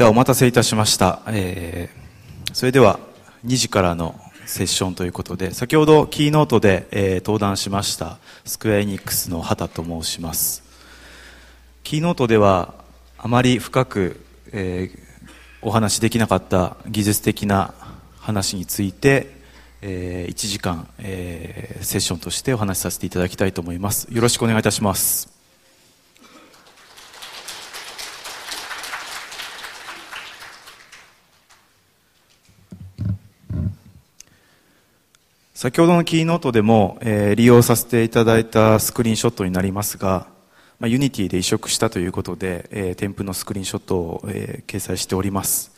ではお待たせいたしました、えー、それでは2時からのセッションということで先ほどキーノートで、えー、登壇しましたスクエア・エニックスの畑と申しますキーノートではあまり深く、えー、お話しできなかった技術的な話について、えー、1時間、えー、セッションとしてお話しさせていただきたいと思いますよろしくお願いいたします先ほどのキーノートでも、えー、利用させていただいたスクリーンショットになりますが、まあ、Unity で移植したということで、えー、添付のスクリーンショットを、えー、掲載しております。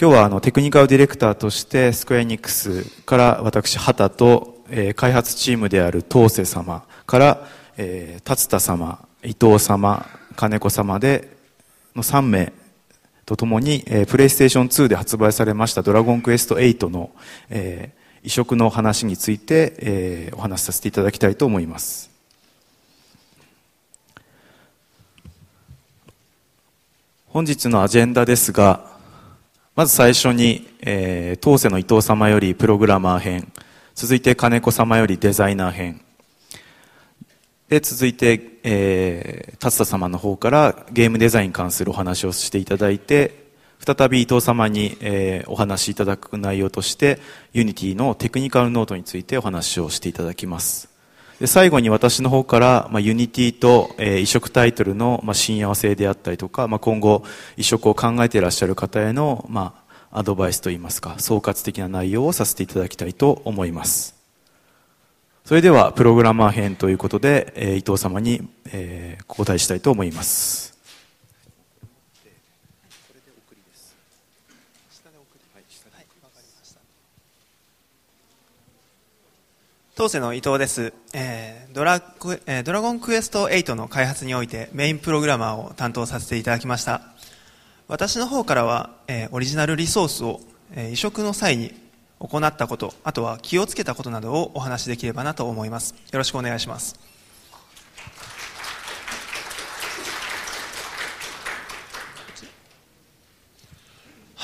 今日はあのテクニカルディレクターとしてスクエアニックスから私、タと、えー、開発チームである東セ様から、えー、達田様、伊藤様、金子様での3名とともに、えプレイステーション2で発売されましたドラゴンクエスト8の、え移植の話について、えー、お話しさせていただきたいと思います。本日のアジェンダですが、まず最初に、えー、当世の伊藤様よりプログラマー編、続いて金子様よりデザイナー編、で、続いて、えー、達田様の方からゲームデザインに関するお話をしていただいて、再び伊藤様に、えー、お話しいただく内容としてユニティのテクニカルノートについてお話をしていただきますで最後に私の方から、まあ、ユニティと、えー、移植タイトルの、まあ、親和性であったりとか、まあ、今後移植を考えていらっしゃる方への、まあ、アドバイスといいますか総括的な内容をさせていただきたいと思いますそれではプログラマー編ということで、えー、伊藤様に、えー、お答えしたいと思います当世の伊藤です、えードラえー、ドラゴンクエスト8の開発においてメインプログラマーを担当させていただきました私の方からは、えー、オリジナルリソースを、えー、移植の際に行ったことあとは気をつけたことなどをお話しできればなと思いますよろしくお願いします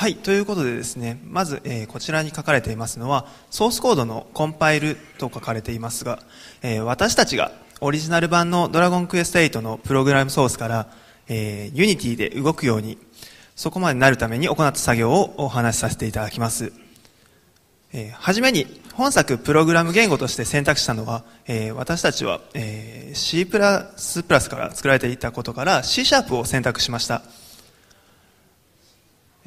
はい、ということでですね、まず、えー、こちらに書かれていますのは、ソースコードのコンパイルと書かれていますが、えー、私たちがオリジナル版のドラゴンクエスト8のプログラムソースから、えー、Unity で動くように、そこまでなるために行った作業をお話しさせていただきます。えー、はじめに、本作プログラム言語として選択したのは、えー、私たちは、えー、C++ から作られていたことから C シャープを選択しました。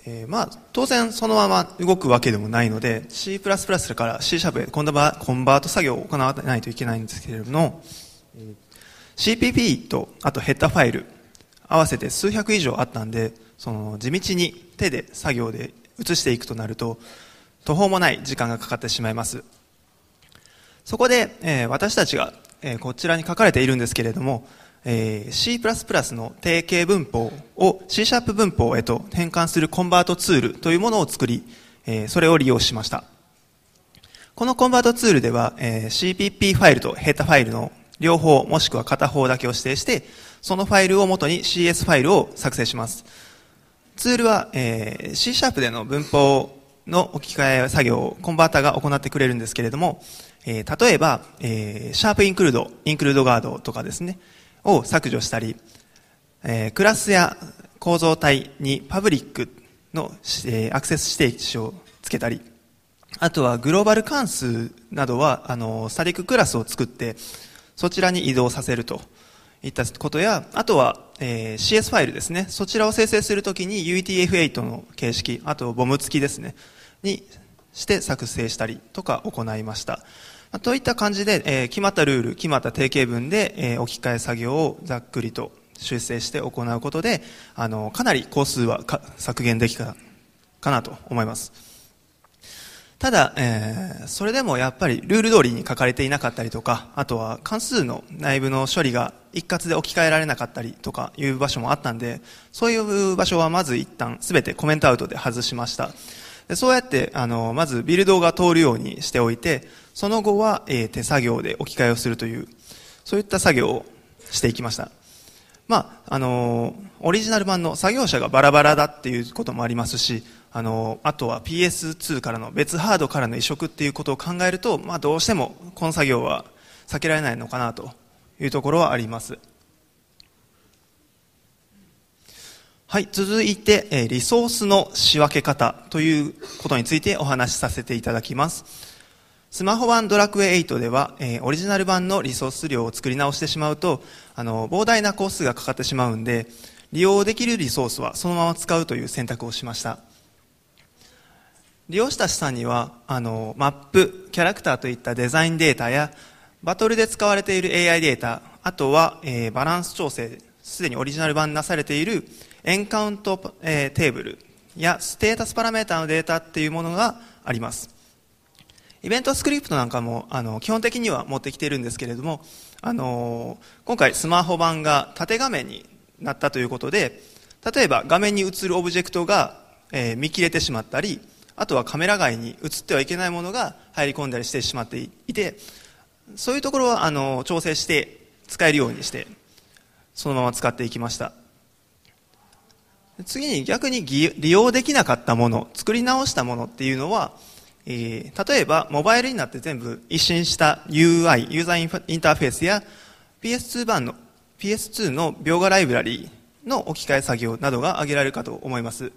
えー、まあ、当然そのまま動くわけでもないので C++ から C シャープへコンバート作業を行わないといけないんですけれども CPP とあとヘッダファイル合わせて数百以上あったんでその地道に手で作業で移していくとなると途方もない時間がかかってしまいますそこで、えー、私たちが、えー、こちらに書かれているんですけれどもえー、C++ の定型文法を C シャープ文法へと変換するコンバートツールというものを作り、えそれを利用しました。このコンバートツールでは、えー、CPP ファイルとヘタファイルの両方もしくは片方だけを指定して、そのファイルを元に CS ファイルを作成します。ツールは、えー、C シャープでの文法の置き換え作業をコンバータが行ってくれるんですけれども、え例えば、えシャープインクルード、インクルードガードとかですね、を削除したり、えー、クラスや構造体にパブリックの、えー、アクセス指定値をつけたり、あとはグローバル関数などは、あの、サリククラスを作って、そちらに移動させるといったことや、あとは、えー、CS ファイルですね。そちらを生成するときに UTF8 の形式、あとボム付きですね。にして作成したりとか行いました。といった感じで、えー、決まったルール、決まった定型文で、えー、置き換え作業をざっくりと修正して行うことで、あの、かなり工数は削減できたかなと思います。ただ、えー、それでもやっぱりルール通りに書かれていなかったりとか、あとは関数の内部の処理が一括で置き換えられなかったりとかいう場所もあったんで、そういう場所はまず一旦すべてコメントアウトで外しました。でそうやって、あの、まずビルドが通るようにしておいて、その後は、えー、手作業で置き換えをするという、そういった作業をしていきました。まあ、あのー、オリジナル版の作業者がバラバラだっていうこともありますし、あのー、あとは PS2 からの別ハードからの移植っていうことを考えると、まあ、どうしてもこの作業は避けられないのかなというところはあります。はい、続いて、えリソースの仕分け方ということについてお話しさせていただきます。スマホ版ドラクエ8では、えー、オリジナル版のリソース量を作り直してしまうと、あの、膨大な工数がかかってしまうんで、利用できるリソースはそのまま使うという選択をしました。利用した資産には、あの、マップ、キャラクターといったデザインデータや、バトルで使われている AI データ、あとは、えー、バランス調整、すでにオリジナル版なされているエンカウント、えー、テーブルやステータスパラメータのデータっていうものがあります。イベントスクリプトなんかもあの基本的には持ってきているんですけれどもあの今回スマホ版が縦画面になったということで例えば画面に映るオブジェクトが、えー、見切れてしまったりあとはカメラ外に映ってはいけないものが入り込んだりしてしまっていてそういうところはあの調整して使えるようにしてそのまま使っていきました次に逆に利用できなかったもの作り直したものっていうのはえー、例えば、モバイルになって全部一新した UI、ユーザーインターフェースや PS2 版の、PS2 の描画ライブラリーの置き換え作業などが挙げられるかと思います。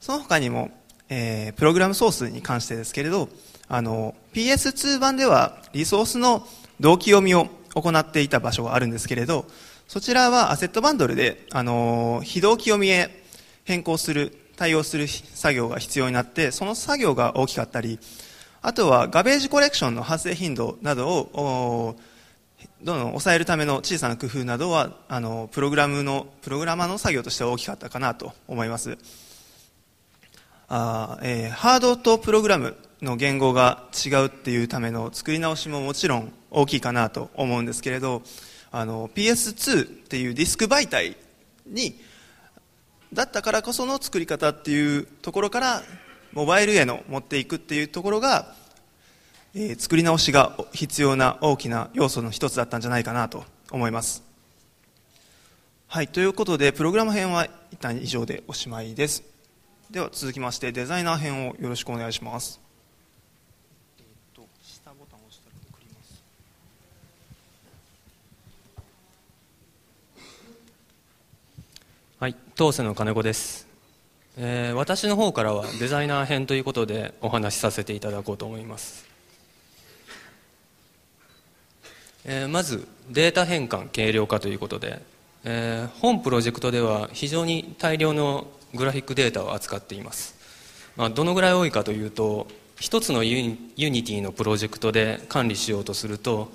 その他にも、えー、プログラムソースに関してですけれど、あの、PS2 版ではリソースの同期読みを行っていた場所があるんですけれど、そちらはアセットバンドルで、あの、非同期読みへ変更する対応する作業が必要になってその作業が大きかったりあとはガベージコレクションの発生頻度などをどんどん抑えるための小さな工夫などはあのプログラムのプログラマーの作業としては大きかったかなと思いますあ、えー、ハードとプログラムの言語が違うっていうための作り直しももちろん大きいかなと思うんですけれどあの PS2 っていうディスク媒体にだったからこその作り方っていうところからモバイルへの持っていくっていうところが、えー、作り直しが必要な大きな要素の一つだったんじゃないかなと思いますはいということでプログラム編は一旦以上でおしまいですでは続きましてデザイナー編をよろしくお願いしますはい、当世の金子です、えー、私の方からはデザイナー編ということでお話しさせていただこうと思います、えー、まずデータ変換軽量化ということで、えー、本プロジェクトでは非常に大量のグラフィックデータを扱っています、まあ、どのぐらい多いかというと一つのユニティのプロジェクトで管理しようとすると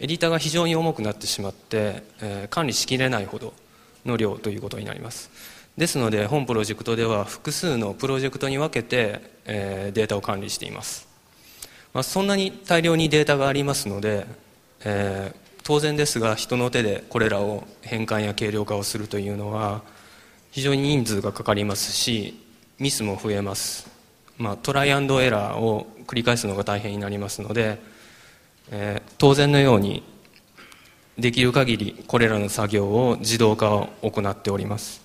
エディターが非常に重くなってしまって、えー、管理しきれないほどの量ということになりますですので本プロジェクトでは複数のプロジェクトに分けて、えデータを管理しています、まあ、そんなに大量にデータがありますので、えー、当然ですが人の手でこれらを変換や軽量化をするというのは非常に人数がかかりますしミスも増えます、まあ、トライアンドエラーを繰り返すのが大変になりますので、えー、当然のようにできる限りこれらの作業を自動化を行っております、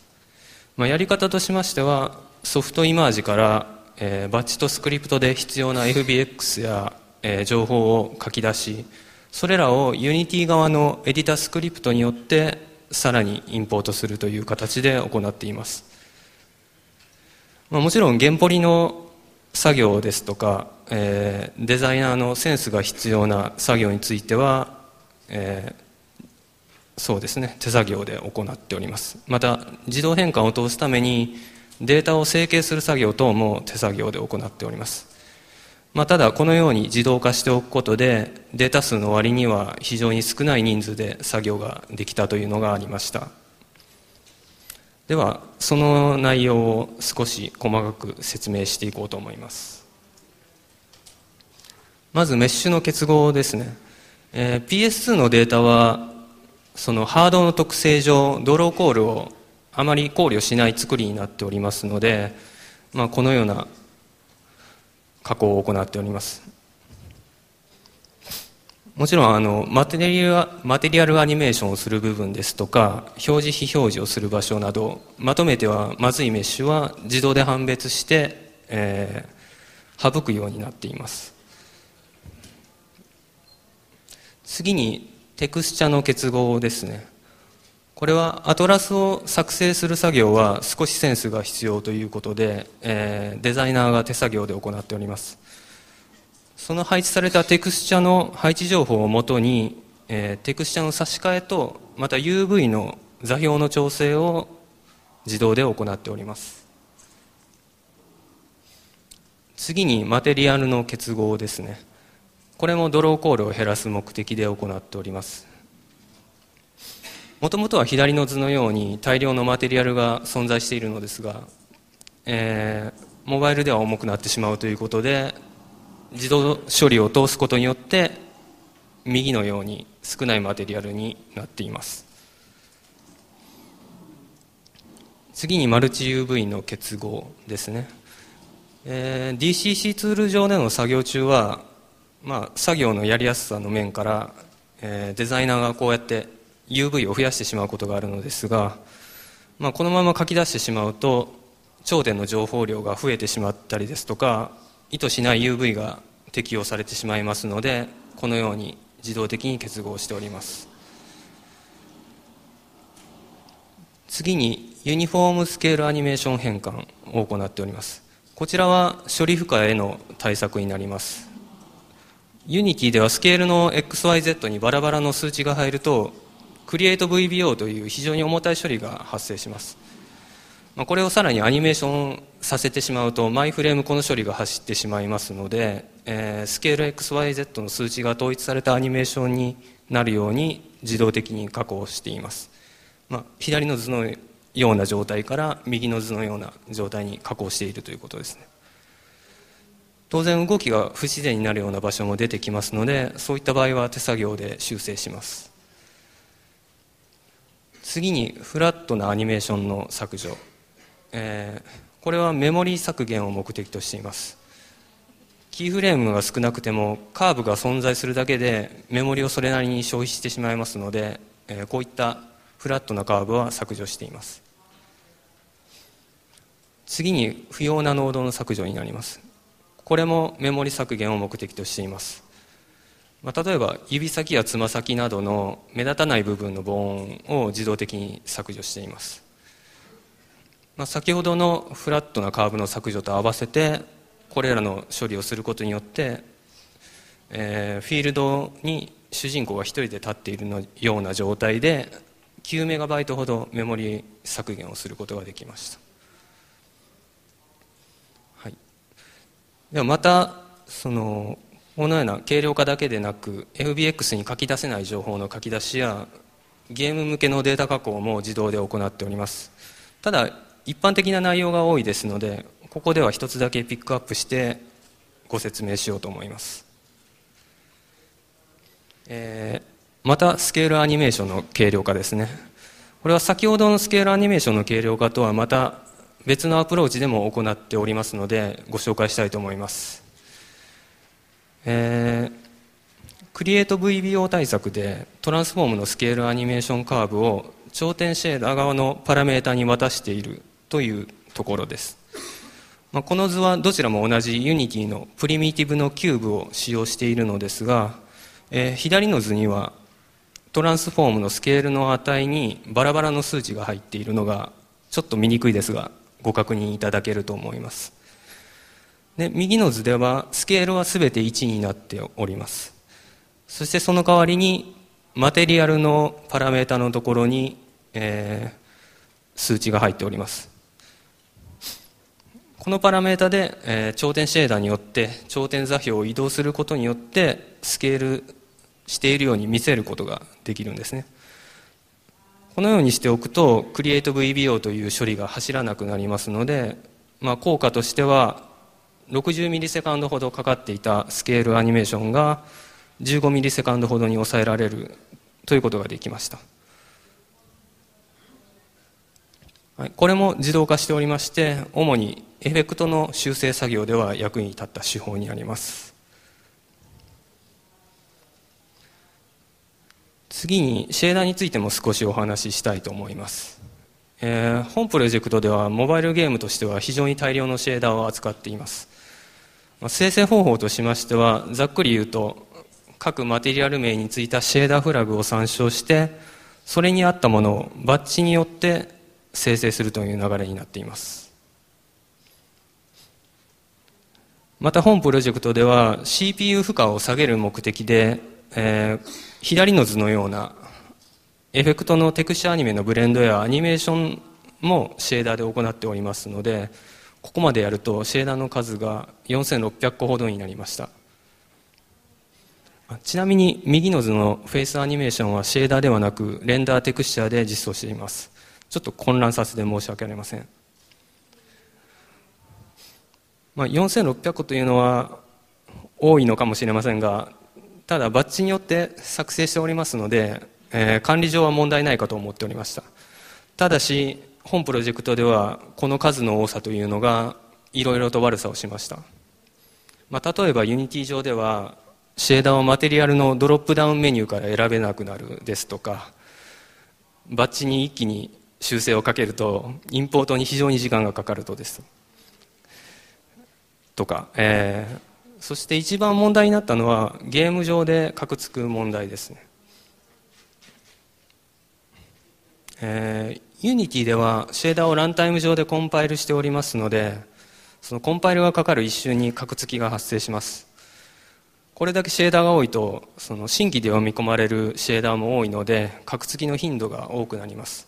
まあ、やり方としましてはソフトイマージから、えー、バッチとスクリプトで必要な FBX や、えー、情報を書き出しそれらをユニティ側のエディタスクリプトによってさらにインポートするという形で行っています、まあ、もちろん原ポリの作業ですとか、えー、デザイナーのセンスが必要な作業については、えーそうですね手作業で行っておりますまた自動変換を通すためにデータを整形する作業等も手作業で行っております、まあ、ただこのように自動化しておくことでデータ数の割には非常に少ない人数で作業ができたというのがありましたではその内容を少し細かく説明していこうと思いますまずメッシュの結合ですね、えー、PS2 のデータはそのハードの特性上ドローコールをあまり考慮しない作りになっておりますので、まあ、このような加工を行っておりますもちろんあのマテリアマテリアルアニメーションをする部分ですとか表示非表示をする場所などまとめてはまずいメッシュは自動で判別して、えー、省くようになっています次にテクスチャの結合ですねこれはアトラスを作成する作業は少しセンスが必要ということで、えー、デザイナーが手作業で行っておりますその配置されたテクスチャの配置情報をもとに、えー、テクスチャの差し替えとまた UV の座標の調整を自動で行っております次にマテリアルの結合ですねこれもドローコールを減らす目的で行っておりますもともとは左の図のように大量のマテリアルが存在しているのですが、えー、モバイルでは重くなってしまうということで自動処理を通すことによって右のように少ないマテリアルになっています次にマルチ UV の結合ですね、えー、DCC ツール上での作業中はまあ、作業のやりやすさの面から、えー、デザイナーがこうやって UV を増やしてしまうことがあるのですが、まあ、このまま書き出してしまうと頂点の情報量が増えてしまったりですとか意図しない UV が適用されてしまいますのでこのように自動的に結合しております次にユニフォームスケールアニメーション変換を行っておりますこちらは処理負荷への対策になりますユニティではスケールの XYZ にバラバラの数値が入ると CreateVBO という非常に重たい処理が発生します、まあ、これをさらにアニメーションさせてしまうとマイフレームこの処理が走ってしまいますので、えー、スケール XYZ の数値が統一されたアニメーションになるように自動的に加工しています、まあ、左の図のような状態から右の図のような状態に加工しているということですね当然動きが不自然になるような場所も出てきますのでそういった場合は手作業で修正します次にフラットなアニメーションの削除、えー、これはメモリ削減を目的としていますキーフレームが少なくてもカーブが存在するだけでメモリをそれなりに消費してしまいますので、えー、こういったフラットなカーブは削除しています次に不要なノードの削除になりますこれもメモリ削減を目的としています、まあ、例えば指先やつま先などの目立たない部分のー音を自動的に削除しています、まあ、先ほどのフラットなカーブの削除と合わせてこれらの処理をすることによって、えー、フィールドに主人公が1人で立っているのような状態で9メガバイトほどメモリ削減をすることができましたではまたそのこのような軽量化だけでなく FBX に書き出せない情報の書き出しやゲーム向けのデータ加工も自動で行っておりますただ一般的な内容が多いですのでここでは一つだけピックアップしてご説明しようと思います、えー、またスケールアニメーションの軽量化ですねこれは先ほどのスケールアニメーションの軽量化とはまた別のアプローチでも行っておりますのでご紹介したいと思います、えー、クリエイト VBO 対策でトランスフォームのスケールアニメーションカーブを頂点シェーダー側のパラメータに渡しているというところです、まあ、この図はどちらも同じ Unity のプリミティブのキューブを使用しているのですが、えー、左の図にはトランスフォームのスケールの値にバラバラの数値が入っているのがちょっと見にくいですがご確認いただけると思いますで右の図ではスケールは全て1になっておりますそしてその代わりにマテリアルのパラメータのところに、えー、数値が入っておりますこのパラメータで、えー、頂点シェーダーによって頂点座標を移動することによってスケールしているように見せることができるんですねこのようにしておくと CreateVBO という処理が走らなくなりますので、まあ、効果としては60ミリセカンドほどかかっていたスケールアニメーションが15ミリセカンドほどに抑えられるということができました。これも自動化しておりまして主にエフェクトの修正作業では役に立った手法になります次にシェーダーについても少しお話ししたいと思います、えー、本プロジェクトではモバイルゲームとしては非常に大量のシェーダーを扱っています、まあ、生成方法としましてはざっくり言うと各マテリアル名についたシェーダーフラグを参照してそれに合ったものをバッチによって生成するという流れになっていますまた本プロジェクトでは CPU 負荷を下げる目的でえー、左の図のようなエフェクトのテクスチャアニメのブレンドやアニメーションもシェーダーで行っておりますのでここまでやるとシェーダーの数が4600個ほどになりましたちなみに右の図のフェイスアニメーションはシェーダーではなくレンダーテクスチャーで実装していますちょっと混乱させて申し訳ありません、まあ、4600個というのは多いのかもしれませんがただバッジによって作成しておりますので、えー、管理上は問題ないかと思っておりましたただし本プロジェクトではこの数の多さというのがいろいろと悪さをしました、まあ、例えばユニティ上ではシェーダーをマテリアルのドロップダウンメニューから選べなくなるですとかバッジに一気に修正をかけるとインポートに非常に時間がかかるとですとか、えー、そして一番問題になったのはゲーム上でかくつく問題ですね。えユニティではシェーダーをランタイム上でコンパイルしておりますので、そのコンパイルがかかる一瞬にかくつきが発生します。これだけシェーダーが多いと、その新規で読み込まれるシェーダーも多いので、かくつきの頻度が多くなります。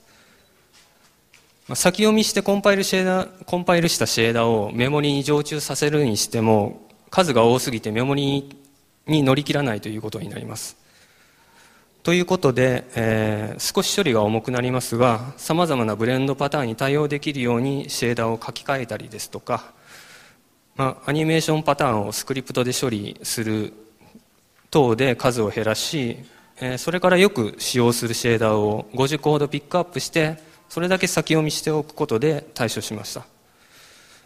まあ、先読みしてコンパイルシェーダー、コンパイルしたシェーダーをメモリに常駐させるにしても、数が多すぎてメモリに乗り切らないということになります。ということで、えー、少し処理が重くなりますが、様々なブレンドパターンに対応できるようにシェーダーを書き換えたりですとか、まあ、アニメーションパターンをスクリプトで処理する等で数を減らし、えー、それからよく使用するシェーダーを50個ほどピックアップして、それだけ先読みしておくことで対処しました。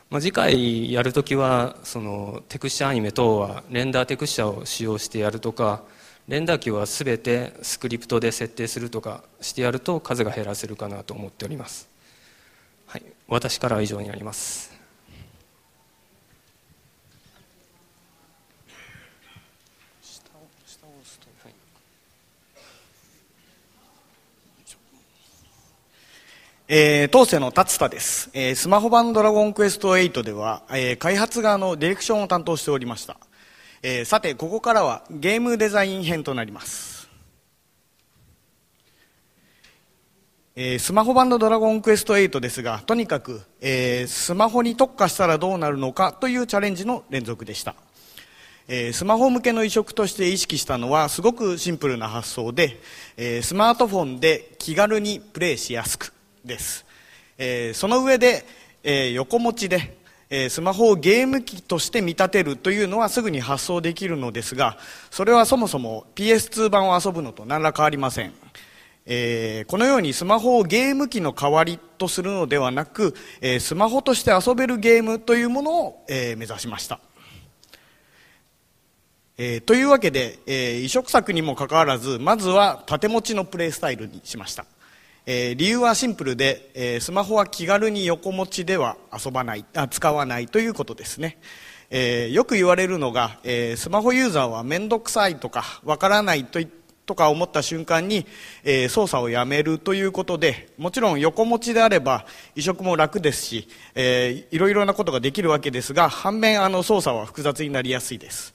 まあ、次回やるときはそのテクスチャアニメ等はレンダーテクスチャを使用してやるとかレンダー機は全てスクリプトで設定するとかしてやると数が減らせるかなと思っております、はい、私からは以上になりますえー、当世の達田です、えー、スマホ版ドラゴンクエスト8では、えー、開発側のディレクションを担当しておりました、えー、さてここからはゲームデザイン編となります、えー、スマホ版のドラゴンクエスト8ですがとにかく、えー、スマホに特化したらどうなるのかというチャレンジの連続でしたえスマホ向けの移植として意識したのはすごくシンプルな発想で、えスマートフォンで気軽にプレイしやすくです、えー、その上で、えー、横持ちで、えー、スマホをゲーム機として見立てるというのはすぐに発想できるのですがそれはそもそも PS2 版を遊ぶのと何ら変わりませんえー、このようにスマホをゲーム機の代わりとするのではなく、えー、スマホとして遊べるゲームというものを、えー、目指しました、えというわけで、え移植作にもかかわらずまずは縦持ちのプレイスタイルにしましたえー、理由はシンプルで、えー、スマホは気軽に横持ちでは遊ばないあ使わないということですね、えー、よく言われるのが、えスマホユーザーは面倒くさいとかわからないといとか思った瞬間に、え操作をやめるということでもちろん横持ちであれば移植も楽ですし、えー、いろいろなことができるわけですが反面あの操作は複雑になりやすいです、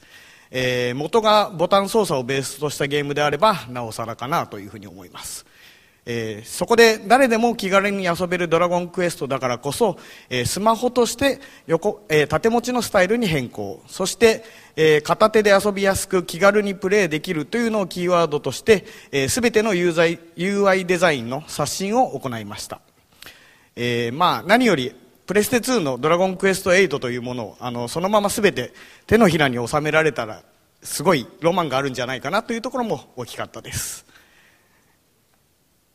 え元がボタン操作をベースとしたゲームであればなおさらかなというふうに思いますえー、そこで誰でも気軽に遊べるドラゴンクエストだからこそ、えー、スマホとして横、えー、縦持ちのスタイルに変更そして、え片手で遊びやすく気軽にプレイできるというのをキーワードとして、え全ての UI デザインの刷新を行いました、えまあ、何よりプレステ2の「ドラゴンクエスト8」というものをあのそのまま全て手のひらに収められたらすごいロマンがあるんじゃないかなというところも大きかったです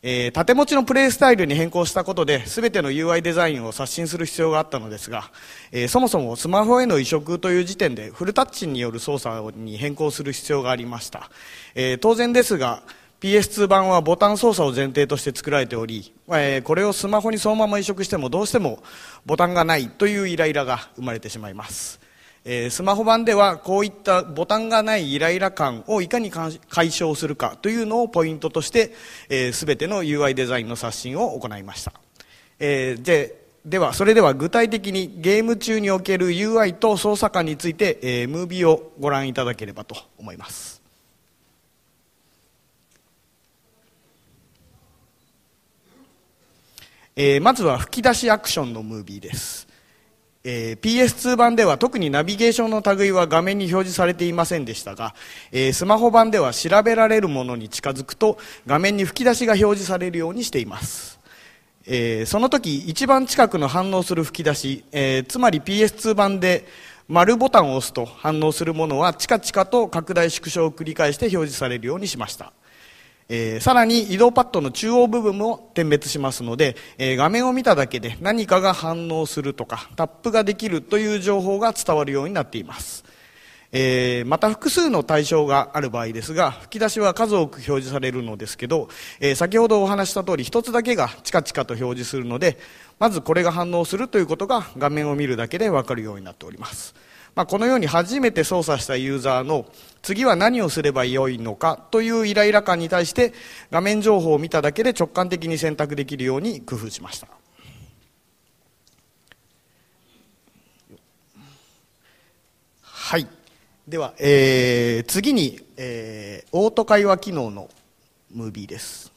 えー、縦持ちのプレイスタイルに変更したことで全ての UI デザインを刷新する必要があったのですが、えー、そもそもスマホへの移植という時点でフルタッチによる操作に変更する必要がありました、えー、当然ですが PS2 版はボタン操作を前提として作られており、えこれをスマホにそのまま移植してもどうしてもボタンがないというイライラが生まれてしまいますえー、スマホ版ではこういったボタンがないイライラ感をいかに解消するかというのをポイントとして、えー、全ての UI デザインの刷新を行いました、えー、でではそれでは具体的にゲーム中における UI と操作感について、えー、ムービーをご覧いただければと思いますえー、まずは吹き出しアクションのムービーですえー、PS2 版では特にナビゲーションの類は画面に表示されていませんでしたが、えー、スマホ版では調べられるものに近づくと画面に吹き出しが表示されるようにしています、えー、その時一番近くの反応する吹き出し、えつまり PS2 版で丸ボタンを押すと反応するものはチカチカと拡大縮小を繰り返して表示されるようにしましたえー、さらに移動パッドの中央部分も点滅しますので、えー、画面を見ただけで何かが反応するとかタップができるという情報が伝わるようになっています、えー、また複数の対象がある場合ですが吹き出しは数多く表示されるのですけど、え先ほどお話した通り1つだけがチカチカと表示するのでまずこれが反応するということが画面を見るだけでわかるようになっておりますまあ、このように初めて操作したユーザーの次は何をすればよいのかというイライラ感に対して画面情報を見ただけで直感的に選択できるように工夫しました。はい。では、えー、次に、えー、オート会話機能のムービーです。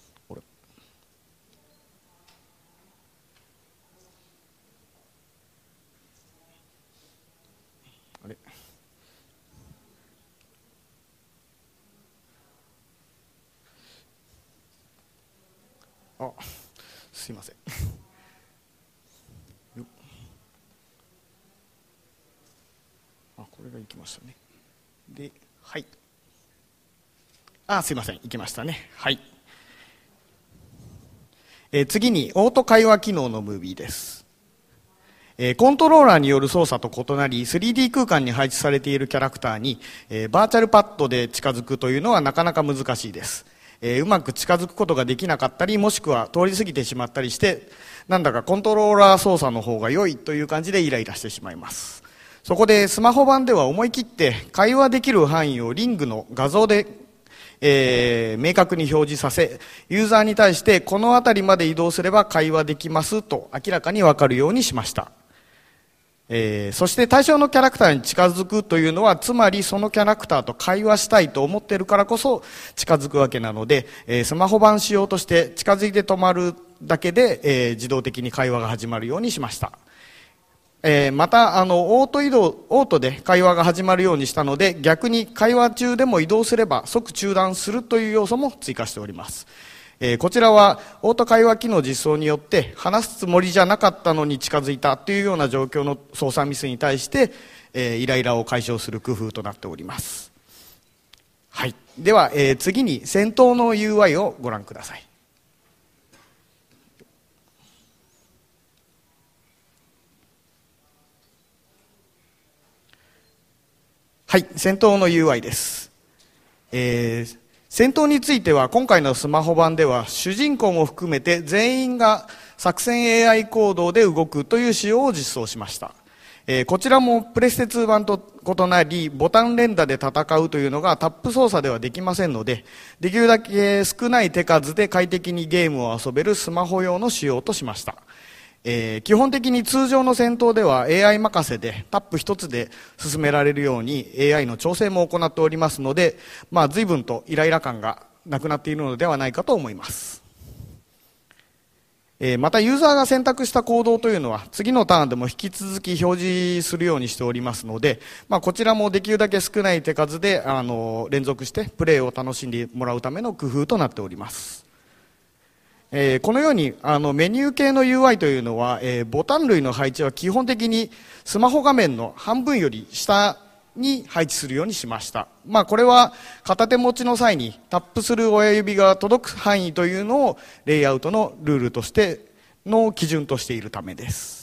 あすいませんあこれがいきましたねではいあすいませんいきましたねはいえー、次にオート会話機能のムービーですえコントローラーによる操作と異なり 3D 空間に配置されているキャラクターに、えバーチャルパッドで近づくというのはなかなか難しいですえー、うまく近づくことができなかったりもしくは通り過ぎてしまったりしてなんだかコントローラー操作の方が良いという感じでイライラしてしまいますそこでスマホ版では思い切って会話できる範囲をリングの画像で、えー、明確に表示させユーザーに対してこの辺りまで移動すれば会話できますと明らかにわかるようにしましたえー、そして対象のキャラクターに近づくというのは、つまりそのキャラクターと会話したいと思っているからこそ近づくわけなので、えー、スマホ版仕様として近づいて止まるだけで、えー、自動的に会話が始まるようにしました。えー、またあのオート移動オートで会話が始まるようにしたので逆に会話中でも移動すれば即中断するという要素も追加しておりますえー、こちらはオート会話機能実装によって話すつもりじゃなかったのに近づいたというような状況の操作ミスに対して、えー、イライラを解消する工夫となっております。はい。では、えー、次に先頭の UI をご覧ください。はい、先頭の UI です。えー戦闘については今回のスマホ版では主人公も含めて全員が作戦 AI 行動で動くという仕様を実装しました。えー、こちらもプレステ2版と異なりボタン連打で戦うというのがタップ操作ではできませんのでできるだけ少ない手数で快適にゲームを遊べるスマホ用の仕様としました。えー、基本的に通常の戦闘では AI 任せでタップ1つで進められるように AI の調整も行っておりますので、まあ、随分とイライラ感がなくなっているのではないかと思います。えー、またユーザーが選択した行動というのは次のターンでも引き続き表示するようにしておりますので、まあ、こちらもできるだけ少ない手数であの連続してプレイを楽しんでもらうための工夫となっております。えー、このようにあのメニュー系の UI というのは、えー、ボタン類の配置は基本的にスマホ画面の半分より下に配置するようにしました。まあ、これは片手持ちの際にタップする親指が届く範囲というのをレイアウトのルールとしての基準としているためです。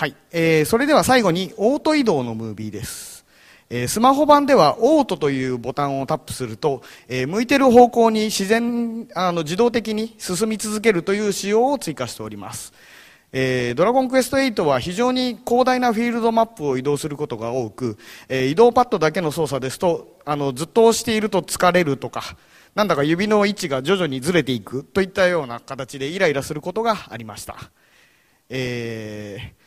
はい、えー、それでは最後にオート移動のムービーです、えー、スマホ版ではオートというボタンをタップすると、えー、向いてる方向に自然あの自動的に進み続けるという仕様を追加しておりますえー、ドラゴンクエスト8は非常に広大なフィールドマップを移動することが多く、えー、移動パッドだけの操作ですとあのずっと押していると疲れるとかなんだか指の位置が徐々にずれていくといったような形でイライラすることがありました、えー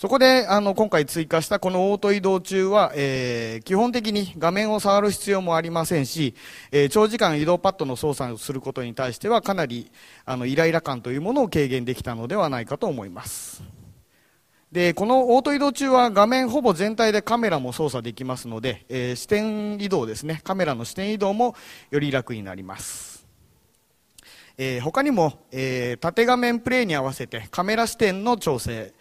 そこで、あの、今回追加したこのオート移動中は、えー、基本的に画面を触る必要もありませんし、えー、長時間移動パッドの操作をすることに対しては、かなり、あの、イライラ感というものを軽減できたのではないかと思います。で、このオート移動中は画面ほぼ全体でカメラも操作できますので、えー、視点移動ですね、カメラの視点移動もより楽になります。えー、他にも、えー、縦画面プレイに合わせてカメラ視点の調整、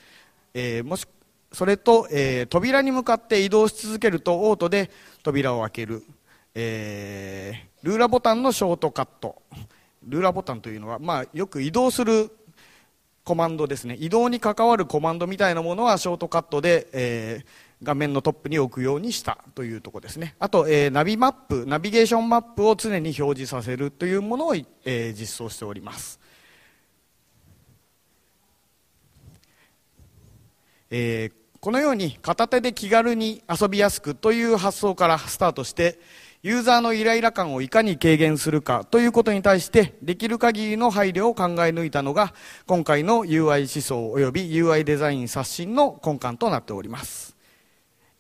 えー、もしそれと、えー、扉に向かって移動し続けるとオートで扉を開ける、えー、ルーラボタンのショートカットルーラボタンというのは、まあ、よく移動するコマンドですね移動に関わるコマンドみたいなものはショートカットで、えー、画面のトップに置くようにしたというとこですねあと、えー、ナビマップナビゲーションマップを常に表示させるというものを、えー、実装しておりますえー、このように片手で気軽に遊びやすくという発想からスタートしてユーザーのイライラ感をいかに軽減するかということに対してできる限りの配慮を考え抜いたのが今回の UI 思想及び UI デザイン刷新の根幹となっております、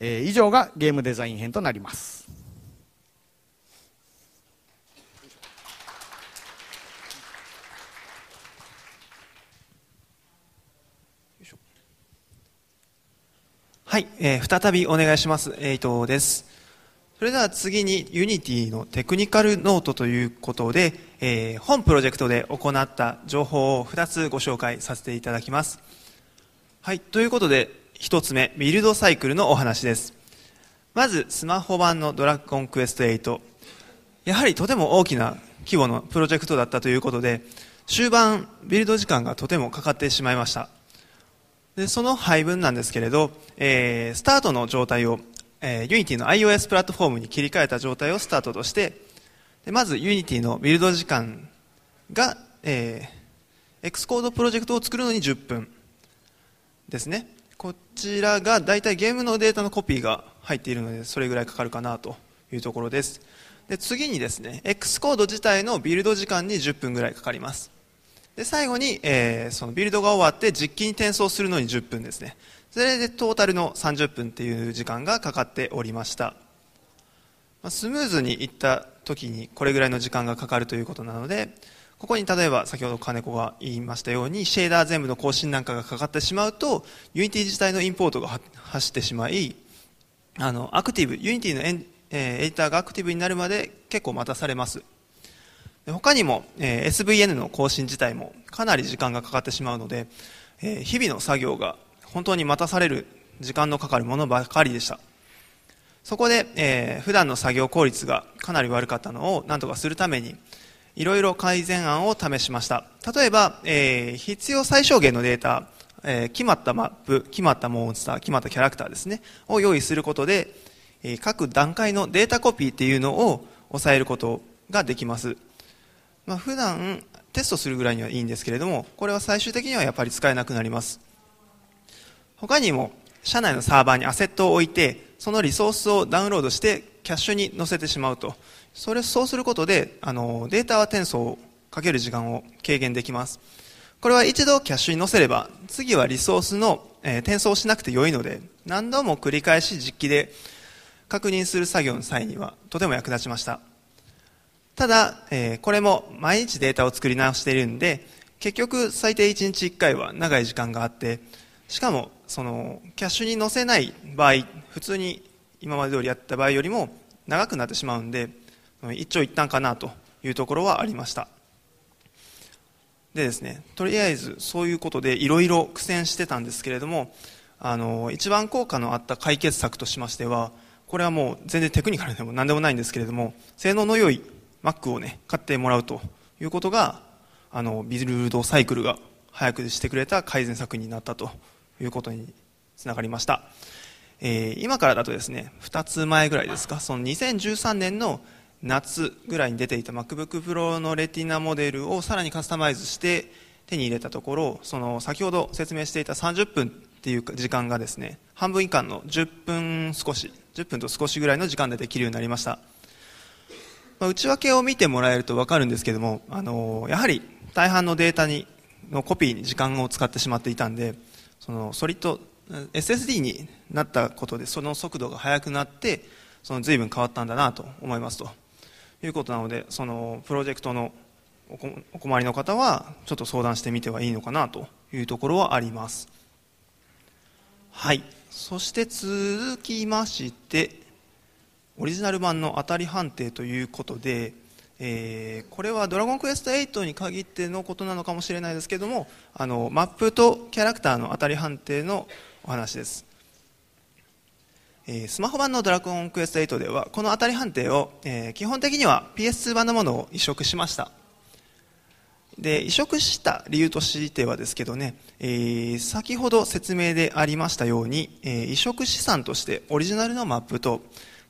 えー、以上がゲームデザイン編となりますはい、えー、再びお願いします。えイトです。それでは次に Unity のテクニカルノートということで、えー、本プロジェクトで行った情報を2つご紹介させていただきます。はい、ということで1つ目、ビルドサイクルのお話です。まず、スマホ版のドラゴンクエスト8。やはりとても大きな規模のプロジェクトだったということで、終盤、ビルド時間がとてもかかってしまいました。でその配分なんですけれど、えー、スタートの状態を、えー、Unity の iOS プラットフォームに切り替えた状態をスタートとしてでまず Unity のビルド時間が、えー、Xcode プロジェクトを作るのに10分ですねこちらが大体ゲームのデータのコピーが入っているのでそれぐらいかかるかなというところですで次にですね Xcode 自体のビルド時間に10分ぐらいかかりますで最後に、えー、そのビルドが終わって実機に転送するのに10分ですねそれでトータルの30分っていう時間がかかっておりましたスムーズにいった時にこれぐらいの時間がかかるということなのでここに例えば先ほど金子が言いましたようにシェーダー全部の更新なんかがかかってしまうと Unity 自体のインポートが走ってしまいあのアクティブ Unity のエえー、エディターがアクティブになるまで結構待たされます他にも、え SVN の更新自体もかなり時間がかかってしまうので、え日々の作業が本当に待たされる時間のかかるものばかりでしたそこで、え普段の作業効率がかなり悪かったのを何とかするためにいろいろ改善案を試しました例えば、え必要最小限のデータ、え決まったマップ決まったモンスター決まったキャラクターですねを用意することで、え各段階のデータコピーっていうのを抑えることができますまあ、普段テストするぐらいにはいいんですけれどもこれは最終的にはやっぱり使えなくなります他にも社内のサーバーにアセットを置いてそのリソースをダウンロードしてキャッシュに載せてしまうとそれそうすることであのデータは転送をかける時間を軽減できますこれは一度キャッシュに載せれば次はリソースの、えー、転送しなくて良いので何度も繰り返し実機で確認する作業の際にはとても役立ちましたただ、えー、これも毎日データを作り直しているんで、結局最低1日1回は長い時間があって、しかも、その、キャッシュに載せない場合、普通に今まで通りやった場合よりも長くなってしまうんで、一長一短かなというところはありました。でですね、とりあえずそういうことでいろいろ苦戦してたんですけれども、あの、一番効果のあった解決策としましては、これはもう全然テクニカルでも何でもないんですけれども、性能の良い Mac をね、買ってもらうということが、あの、ビルドサイクルが早くしてくれた改善策になったということにつながりました。えー、今からだとですね、2つ前ぐらいですか、その2013年の夏ぐらいに出ていた MacBook Pro のレティナモデルをさらにカスタマイズして手に入れたところ、その先ほど説明していた30分っていう時間がですね、半分以下の10分少し、10分と少しぐらいの時間でできるようになりました。まあ、内訳を見てもらえると分かるんですけども、あのやはり大半のデータにのコピーに時間を使ってしまっていたんでそのソリッド SSD になったことでその速度が速くなってその随分変わったんだなと思いますということなのでそのプロジェクトのお困りの方はちょっと相談してみてはいいのかなというところはありますはいそして続きましてオリジナル版の当たり判定ということで、えー、これは「ドラゴンクエスト8」に限ってのことなのかもしれないですけどもあのマップとキャラクターの当たり判定のお話です、えー、スマホ版の「ドラゴンクエスト8」ではこの当たり判定を、えー、基本的には PS2 版のものを移植しましたで移植した理由としてはですけどね、えー、先ほど説明でありましたように、えー、移植資産としてオリジナルのマップと、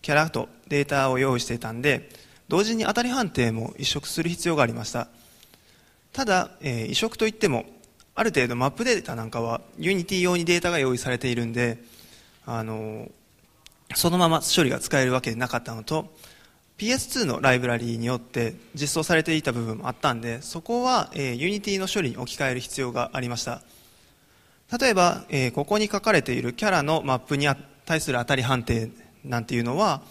キャラとデータを用意していたんで同時に当たり判定も移植する必要がありましたただ、えー、移植といってもある程度マップデータなんかはユニティ用にデータが用意されているんで、あのー、そのまま処理が使えるわけでなかったのと PS2 のライブラリーによって実装されていた部分もあったんでそこは、えニティの処理に置き換える必要がありました例えば、えー、ここに書かれているキャラのマップに対する当たり判定なんていうのは、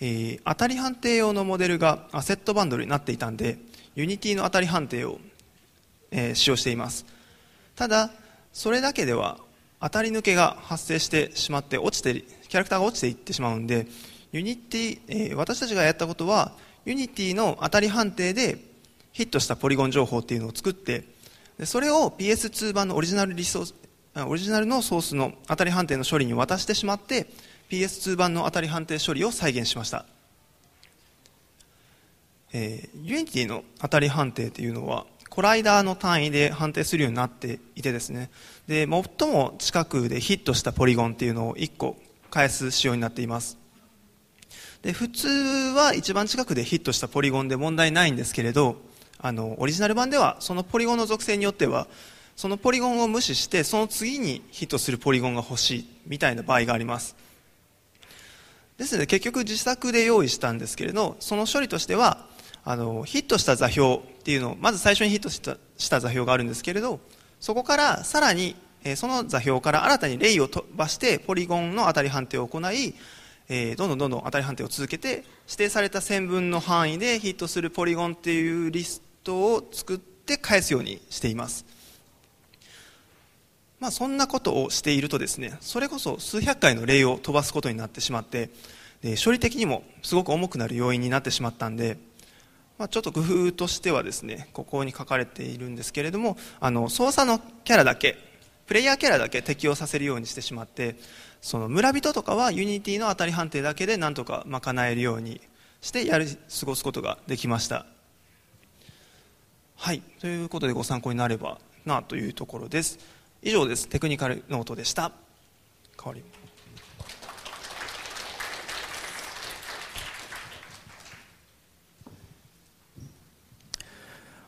えー、当たり判定用のモデルがアセットバンドルになっていたんでユニティの当たり判定を、えー、使用していますただそれだけでは当たり抜けが発生してしまって落ちてキャラクターが落ちていってしまうんでユニティ、えー、私たちがやったことはユニティの当たり判定でヒットしたポリゴン情報っていうのを作ってでそれを PS2 版のオリジナルリソースオリジナルのソースの当たり判定の処理に渡してしまって PS2 版の当たり判定処理を再現しました、えー、Unity の当たり判定というのはコライダーの単位で判定するようになっていてですねで最も近くでヒットしたポリゴンっていうのを1個返す仕様になっていますで普通は一番近くでヒットしたポリゴンで問題ないんですけれどあのオリジナル版ではそのポリゴンの属性によってはそのポリゴンを無視してその次にヒットするポリゴンが欲しいみたいな場合がありますですので結局自作で用意したんですけれどその処理としてはあのヒットした座標っていうのをまず最初にヒットしたした座標があるんですけれどそこからさらに、えその座標から新たにレイを飛ばしてポリゴンの当たり判定を行い、えどんどんどんどん当たり判定を続けて指定された線分の範囲でヒットするポリゴンっていうリストを作って返すようにしています。まあ、そんなことをしているとですねそれこそ数百回の例を飛ばすことになってしまってで処理的にもすごく重くなる要因になってしまったんで、まあ、ちょっと工夫としてはですねここに書かれているんですけれどもあの操作のキャラだけプレイヤーキャラだけ適用させるようにしてしまってその村人とかはユニティの当たり判定だけでなんとか賄えるようにしてやる過ごすことができましたはいということでご参考になればなというところです以上ですテクニカルノートでしたわり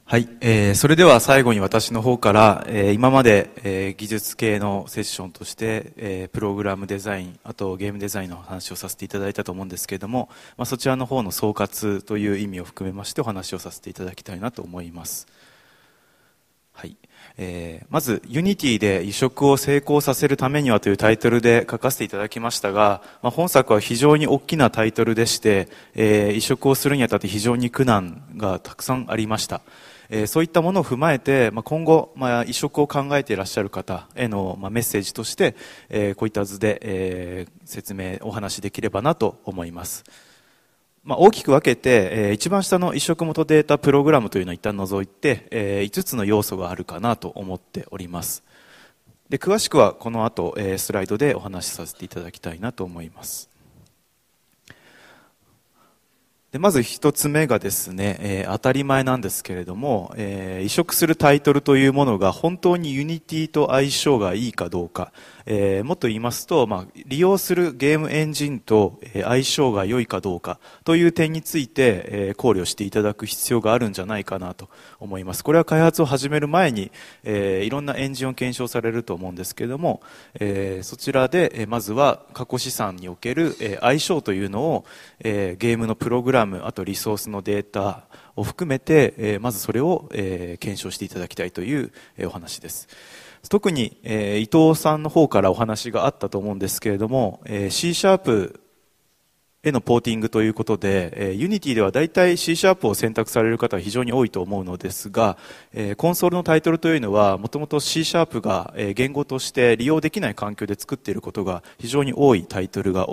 はい、えー、それでは最後に私の方から、えー、今まで、えー、技術系のセッションとして、えー、プログラムデザインあとゲームデザインの話をさせていただいたと思うんですけれども、まあ、そちらの方の総括という意味を含めましてお話をさせていただきたいなと思います。はいえー、まず、ユニティで移植を成功させるためにはというタイトルで書かせていただきましたが、まあ、本作は非常に大きなタイトルでして、えー、移植をするにあたって非常に苦難がたくさんありました。えー、そういったものを踏まえて、まあ、今後、まあ、移植を考えていらっしゃる方への、まあ、メッセージとして、えー、こういった図で、えー、説明、お話しできればなと思います。まあ、大きく分けて、えー、一番下の移植元データプログラムというのを一旦除いて、えー、5つの要素があるかなと思っておりますで詳しくはこの後、えー、スライドでお話しさせていただきたいなと思いますでまず1つ目がですね、えー、当たり前なんですけれども、えー、移植するタイトルというものが本当にユニティと相性がいいかどうか、えー、もっと言いますと、まあ、利用するゲームエンジンと相性が良いかどうかという点について、えー、考慮していただく必要があるんじゃないかなと思います。これは開発を始める前に、えー、いろんなエンジンを検証されると思うんですけれども、えー、そちらで、えまずは過去資産における、え相性というのを、えー、ゲームのプログラム、あとリソースのデータを含めて、えー、まずそれを、えー、検証していただきたいという、えー、お話です。特に、え伊藤さんの方からお話があったと思うんですけれども、え C シャープへのポーティングということで、え Unity では大体 C シャープを選択される方は非常に多いと思うのですが、えコンソールのタイトルというのは、もともと C シャープが、え言語として利用できない環境で作っていることが非常に多いタイトルが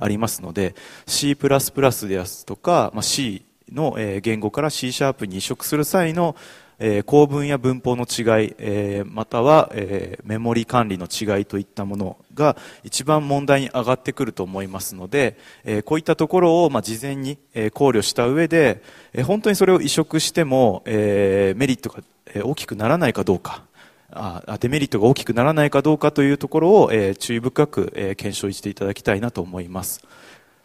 ありますので、C++ ですとか、ま C の言語から C シャープに移植する際のえー、構文や文法の違い、えー、または、えー、メモリ管理の違いといったものが一番問題に上がってくると思いますので、えー、こういったところを、まあ、事前に、えー、考慮した上で、えー、本当にそれを移植しても、えー、メリットが、え大きくならないかどうか。あデメリットが大きくならないかどうかというところを、えー、注意深く、えー、検証していただきたいなと思います。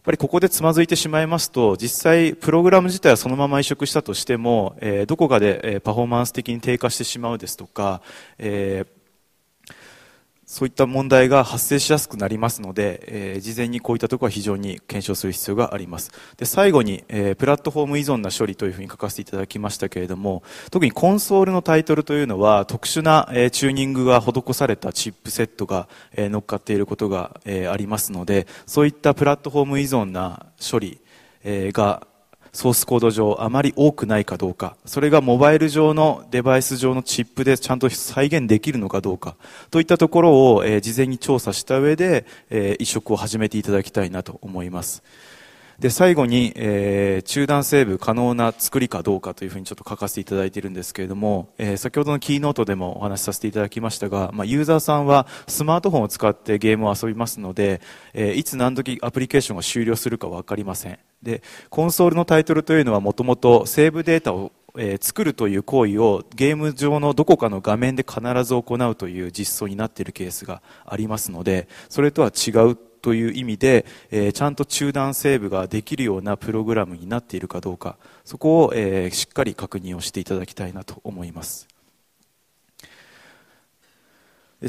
ぱりここでつまずいてしまいますと、実際プログラム自体はそのまま移植したとしても、えー、どこかで、えパフォーマンス的に低下してしまうですとか、えーそういった問題が発生しやすくなりますので、えー、事前にこういったところは非常に検証する必要があります。で、最後に、えー、プラットフォーム依存な処理というふうに書かせていただきましたけれども、特にコンソールのタイトルというのは、特殊な、えー、チューニングが施されたチップセットが、えー、乗っかっていることが、えー、ありますので、そういったプラットフォーム依存な処理、えー、がソースコード上あまり多くないかどうか、それがモバイル上のデバイス上のチップでちゃんと再現できるのかどうか、といったところを、えー、事前に調査した上で、えー、移植を始めていただきたいなと思います。で、最後に、えー、中断セーブ可能な作りかどうかというふうにちょっと書かせていただいているんですけれども、えー、先ほどのキーノートでもお話しさせていただきましたが、まあ、ユーザーさんはスマートフォンを使ってゲームを遊びますので、えー、いつ何時アプリケーションが終了するかわかりません。で、コンソールのタイトルというのはもともとセーブデータをえ作るという行為をゲーム上のどこかの画面で必ず行うという実装になっているケースがありますのでそれとは違うという意味で、えー、ちゃんと中断セーブができるようなプログラムになっているかどうかそこを、えー、しっかり確認をしていただきたいなと思います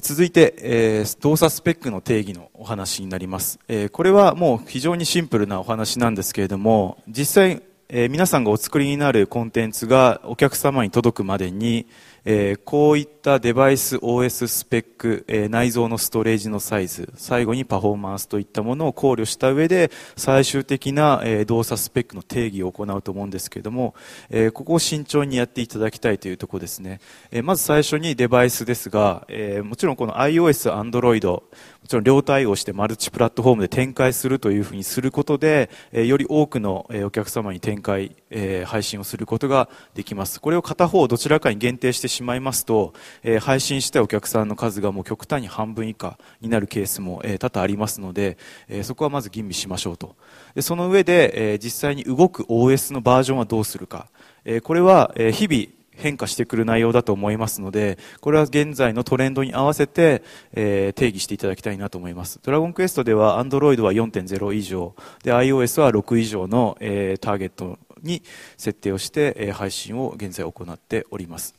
続いて、えー、動作スペックの定義のお話になります、えー、これはもう非常にシンプルなお話なんですけれども実際、えー、皆さんがお作りになるコンテンツがお客様に届くまでに、えー、こういったデバイス、OS、スペック、えー、内蔵のストレージのサイズ、最後にパフォーマンスといったものを考慮した上で、最終的な、えー、動作スペックの定義を行うと思うんですけれども、えここを慎重にやっていただきたいというところですね。えまず最初にデバイスですが、えもちろんこの iOS、Android、ちろん両対応してマルチプラットフォームで展開するというふうにすることで、えより多くのお客様に展開、え配信をすることができます。これを片方どちらかに限定してしまいますと、え配信したお客さんの数がもう極端に半分以下になるケースも、え多々ありますので、えそこはまず吟味しましょうと。でその上で、え実際に動く OS のバージョンはどうするか。えこれは、え日々、変化してくる内容だと思いますので、これは現在のトレンドに合わせて、えー、定義していただきたいなと思います。ドラゴンクエストでは Android は4.0以上、で iOS は6以上の、えー、ターゲットに設定をして、えー、配信を現在行っております。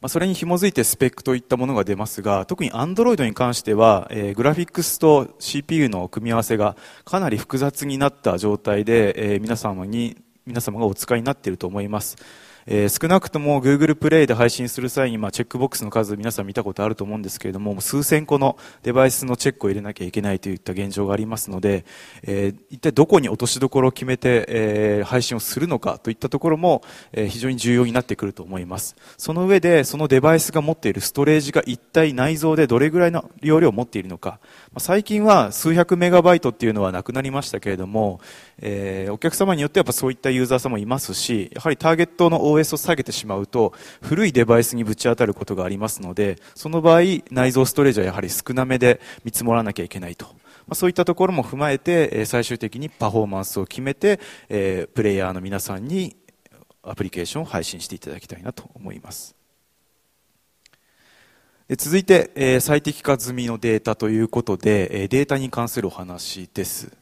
まあ、それに紐づいてスペックといったものが出ますが、特に Android に関しては、えー、グラフィックスと CPU の組み合わせがかなり複雑になった状態で、えー、皆様に皆様がお使いになっていると思います。えー、少なくとも Google プレイで配信する際に、まあ、チェックボックスの数皆さん見たことあると思うんですけれども、数千個のデバイスのチェックを入れなきゃいけないといった現状がありますので、えー、一体どこに落としどころを決めて、えー、配信をするのかといったところも、えー、非常に重要になってくると思います。その上で、そのデバイスが持っているストレージが一体内蔵でどれぐらいの容量を持っているのか。まあ、最近は数百メガバイトっていうのはなくなりましたけれども、えー、お客様によってはやっぱそういったユーザーさんもいますし、やはりターゲットの OS を下げてしまうと、古いデバイスにぶち当たることがありますので、その場合、内蔵ストレージはやはり少なめで見積もらなきゃいけないと。まそういったところも踏まえて、最終的にパフォーマンスを決めて、えプレイヤーの皆さんにアプリケーションを配信していただきたいなと思います。続いて、最適化済みのデータということで、データに関するお話です。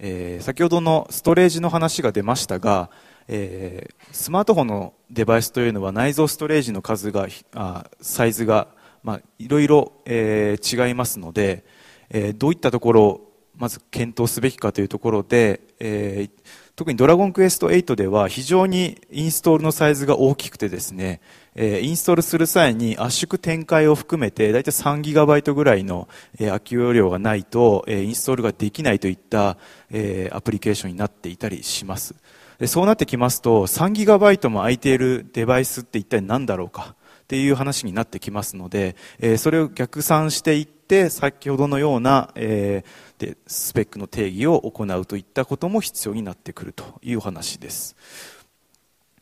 えー、先ほどのストレージの話が出ましたが、えー、スマートフォンのデバイスというのは内蔵ストレージの数があサイズが、まあ、いろいろ、えー、違いますので、えー、どういったところをまず検討すべきかというところで、えー、特にドラゴンクエスト8では非常にインストールのサイズが大きくてですね、えインストールする際に圧縮展開を含めて、だいたい 3GB ぐらいの、え空き容量がないと、えインストールができないといった、えアプリケーションになっていたりします。でそうなってきますと、3GB も空いているデバイスって一体何だろうかっていう話になってきますので、えそれを逆算していって、先ほどのような、えでスペックの定義を行うといったことも必要になってくるという話です。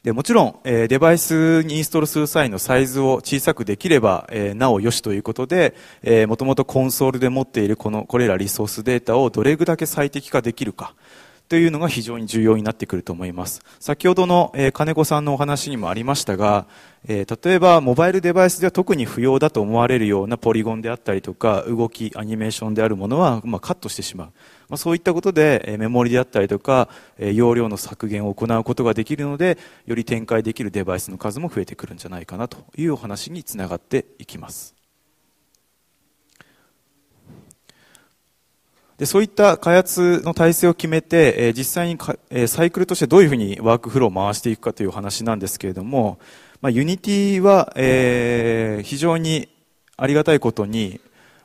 でもちろん、えデバイスにインストールする際のサイズを小さくできれば、えなおよしということで、えー、もともとコンソールで持っているこのこれらリソースデータをどれだけ最適化できるか。というのが非常に重要になってくると思います。先ほどの、え金子さんのお話にもありましたが、え例えばモバイルデバイスでは特に不要だと思われるようなポリゴンであったりとか動き、アニメーションであるものは、まカットしてしまう。まあ、そういったことでメモリであったりとか容量の削減を行うことができるのでより展開できるデバイスの数も増えてくるんじゃないかなというお話につながっていきますでそういった開発の体制を決めて、え実際にええサイクルとしてどういうふうにワークフローを回していくかという話なんですけれども、まあ、ティは、えー、非常にありがたいことに、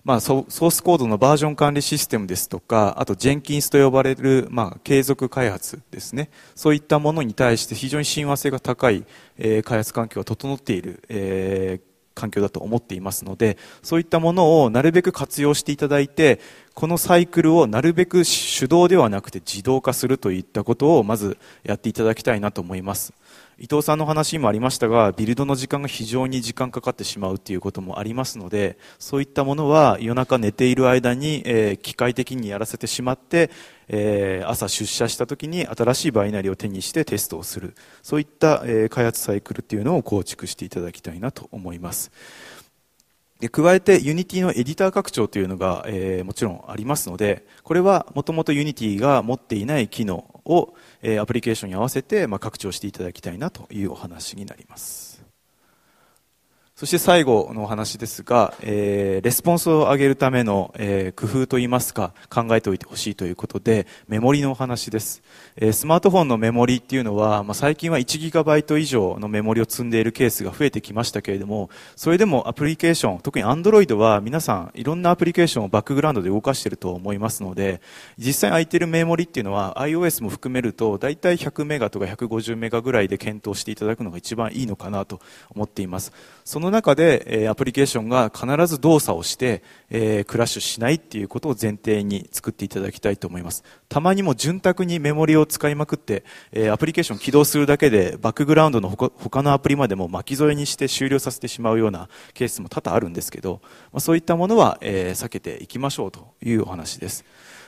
まあ、ソースコードのバージョン管理システムですとか、あとジェンキンスと呼ばれる、まあ、継続開発ですね。そういったものに対して非常に親和性が高い、えー、開発環境が整っている、えー、環境だと思っていますので、そういったものをなるべく活用していただいて、このサイクルをなるべく手動ではなくて自動化するといったことをまずやっていただきたいなと思います。伊藤さんの話にもありましたがビルドの時間が非常に時間かかってしまうということもありますのでそういったものは夜中寝ている間に、えー、機械的にやらせてしまって、えー、朝出社した時に新しいバイナリを手にしてテストをするそういった、えー、開発サイクルっていうのを構築していただきたいなと思います。で加えてユニティのエディター拡張というのが、えー、もちろんありますのでこれはもともとユニティが持っていない機能をえアプリケーションに合わせて、ま拡張していただきたいなというお話になります。そして最後のお話ですが、えー、レスポンスを上げるための、えー、工夫といいますか、考えておいてほしいということで、メモリのお話です。えスマートフォンのメモリっていうのは、まあ、最近は 1GB 以上のメモリを積んでいるケースが増えてきましたけれども、それでもアプリケーション、特に Android は皆さんいろんなアプリケーションをバックグラウンドで動かしていると思いますので、実際空いているメモリっていうのは iOS も含めると大体100メガとか150メガぐらいで検討していただくのが一番いいのかなと思っています。その中で、えアプリケーションが必ず動作をして、えー、クラッシュしないっていうことを前提に作っていただきたいと思います。たまにも潤沢にメモリを使いまくって、えー、アプリケーション起動するだけでバックグラウンドの他のアプリまでも巻き添えにして終了させてしまうようなケースも多々あるんですけど、まあ、そういったものは、えー、避けていきましょうというお話です。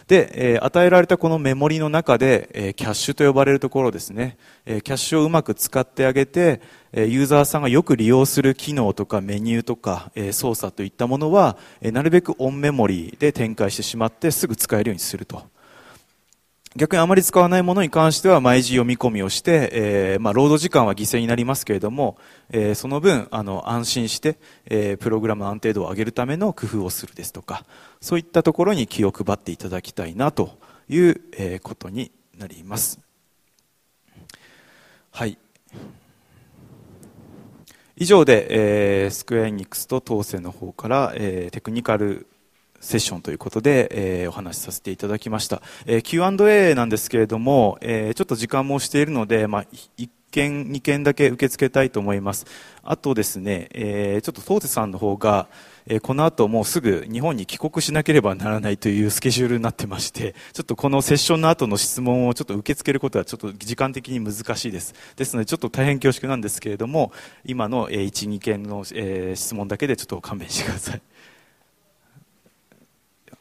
で、えー、与えられたこのメモリの中で、えー、キャッシュと呼ばれるところですね、えー、キャッシュをうまく使ってあげて、えユーザーさんがよく利用する機能とかメニューとか、え操作といったものは、えなるべくオンメモリで展開してしまってすぐ使えるようにすると。逆にあまり使わないものに関しては毎時読み込みをして、えー、まあ、労働時間は犠牲になりますけれども、えー、その分、あの、安心して、えー、プログラムの安定度を上げるための工夫をするですとか、そういったところに気を配っていただきたいなという、えことになります。はい。以上で、えー、スクエアエニックスと当世の方から、えー、テクニカルセッションということで、えー、お話しさせていただきました。えー、Q&A なんですけれども、えー、ちょっと時間もしているので、まあ、1件、2件だけ受け付けたいと思います。あとですね、えー、ちょっとトーさんの方が、えー、この後もうすぐ日本に帰国しなければならないという スケジュールになってまして、ちょっとこのセッションの後の質問をちょっと受け付けることはちょっと時間的に難しいです。ですのでちょっと大変恐縮なんですけれども、今のえ1、2件のえ質問だけでちょっと勘弁してください。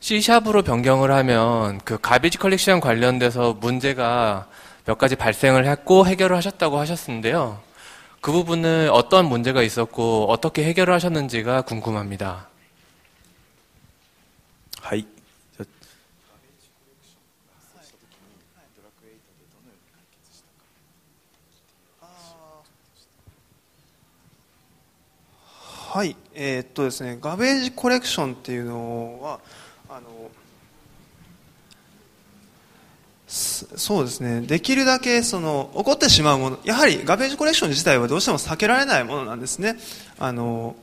C샵으로 변경을 하면 그 가비지 컬렉션 관련돼서 문제가 몇 가지 발생을 했고 해결을 하셨다고 하셨는데요. 그부분은 어떤 문제가 있었고 어떻게 해결을 하셨는지가 궁금합니다. 하이. はいえーっとですねガベージコレクションっていうのはそうですねできるだけその起こってしまうものやはりガベージコレクション自体はどうしても避けられないものなんですねあの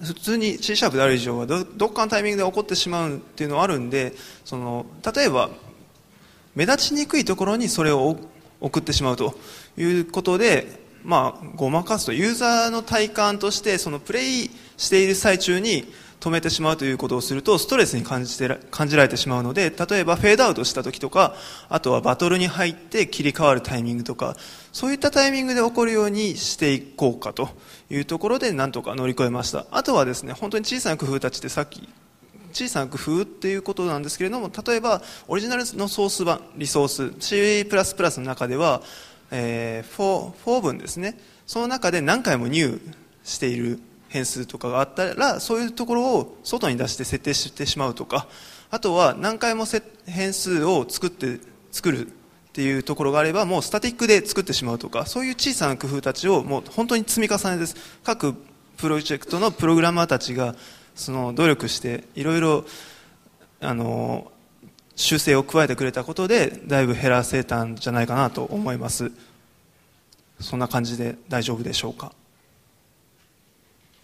普通に C シャープである以上はどっかのタイミングで起こってしまうっていうのはあるんでその例えば目立ちにくいところにそれを送ってしまうということで、まあ、ごまかすとユーザーの体感としてそのプレイしている最中に止めてしまうということをするとストレスに感じて感じられてしまうので例えばフェードアウトした時とかあとはバトルに入って切り替わるタイミングとかそういったタイミングで起こるようにしていこうかというところでなんとか乗り越えましたあとはですね本当に小さな工夫たちってさっき小さな工夫っていうことなんですけれども例えばオリジナルのソース版リソース C++ の中では、えー、4, 4文ですねその中で何回も入している変数とかがあったらそういうところを外に出して設定してしまうとかあとは何回も変数を作って作るっていうところがあればもうスタティックで作ってしまうとかそういう小さな工夫たちをもう本当に積み重ねです各プロジェクトのプログラマーたちがその努力していろいろあの修正を加えてくれたことでだいぶ減らせたんじゃないかなと思いますそんな感じで大丈夫でしょうか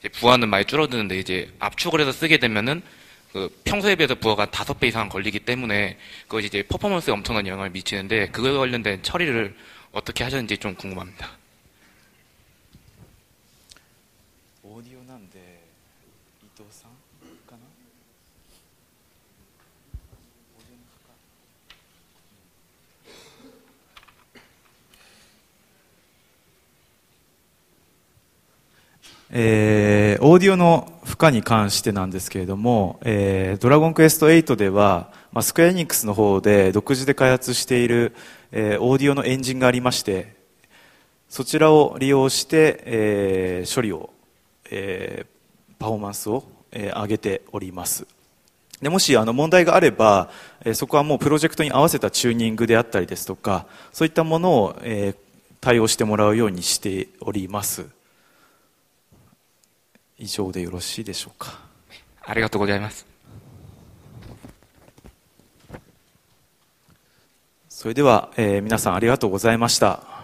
이제 부하는 많이 줄어드는데 이제 압축을 해서 쓰게 되면은 그 평소에 비해서 부하가 다섯 배 이상 걸리기 때문에 그것이 이제 퍼포먼스에 엄청난 영향을 미치는데 그거에 관련된 처리를 어떻게 하셨는지 좀 궁금합니다. えー、オーディオの負荷に関してなんですけれども、えー、ドラゴンクエスト8では、まあ、スクエアエニックスの方で独自で開発している、えー、オーディオのエンジンがありまして、そちらを利用して、えー、処理を、えー、パフォーマンスを、えー、上げております。でもしあの問題があれば、えー、そこはもうプロジェクトに合わせたチューニングであったりですとか、そういったものを、えー、対応してもらうようにしております。以上でよろしいでしょうかありがとうございますそれでは、えー、皆さんありがとうございました